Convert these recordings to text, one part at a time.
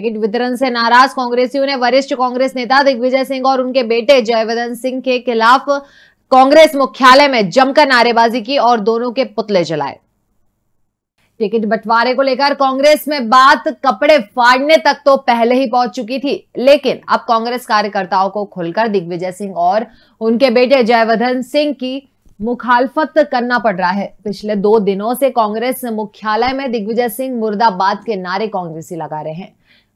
ticket वितरण से नाराज कांग्रेसियों ने वरिष्ठ कांग्रेस नेता दिग्विजय सिंह और उनके बेटे जयवर्धन सिंह के खिलाफ कांग्रेस मुख्यालय में जमकर नारेबाजी की और दोनों के पुतले जलाए टिकट बंटवारे को लेकर कांग्रेस में बात कपड़े फाड़ने तक तो पहले ही पहुंच चुकी थी लेकिन अब कांग्रेस कार्यकर्ताओं को खुलकर दिग्विजय सिंह और उनके बेटे जयवर्धन सिंह की मुखालफत करना पड़ रहा है पिछले दो दिनों से कांग्रेस मुख्यालय में दिग्विजय सिंह मुर्दाबाद के नारे कांग्रेसी लगा रहे हैं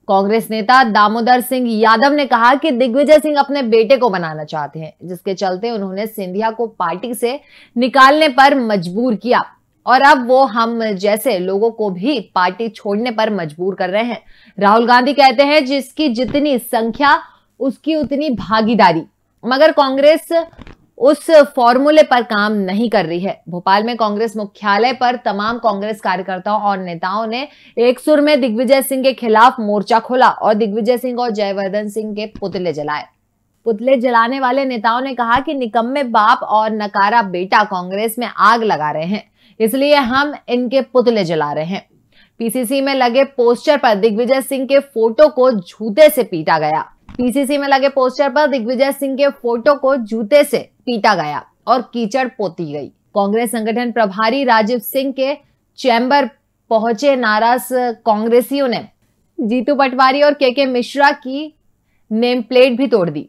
कांग्रेस नेता दामोदर सिंह यादव ने कहा कि दिग्विजय सिंह अपने बेटे को बनाना चाहते हैं जिसके चलते उन्होंने सिंधिया को पार्टी से निकालने पर मजबूर किया और अब वो हम जैसे लोगों को भी पार्टी छोड़ने पर मजबूर कर रहे हैं राहुल गांधी कहते हैं जिसकी जितनी संख्या उसकी उतनी भागीदारी मगर कांग्रेस उस फॉर्मूले पर काम नहीं कर रही है भोपाल में कांग्रेस मुख्यालय पर तमाम कांग्रेस कार्यकर्ताओं और नेताओं ने एक सुर में दिग्विजय सिंह के खिलाफ मोर्चा खोला और दिग्विजय सिंह और जयवर्धन सिंह के पुतले जलाए पुतले जलाने वाले नेताओं ने कहा कि निकम्मे बाप और नकारा बेटा कांग्रेस में आग लगा रहे हैं इसलिए हम इनके पुतले जला रहे हैं पीसीसी में लगे पोस्टर पर दिग्विजय सिंह के फोटो को जूते से पीटा गया पीसीसी में लगे पोस्टर पर दिग्विजय सिंह के फोटो को जूते से पीटा गया और कीचड़ पोती गई कांग्रेस संगठन प्रभारी राजीव सिंह के चैम्बर पहुंचे नाराज कांग्रेसियों ने जीतू पटवारी और के के मिश्रा की नेम प्लेट भी तोड़ दी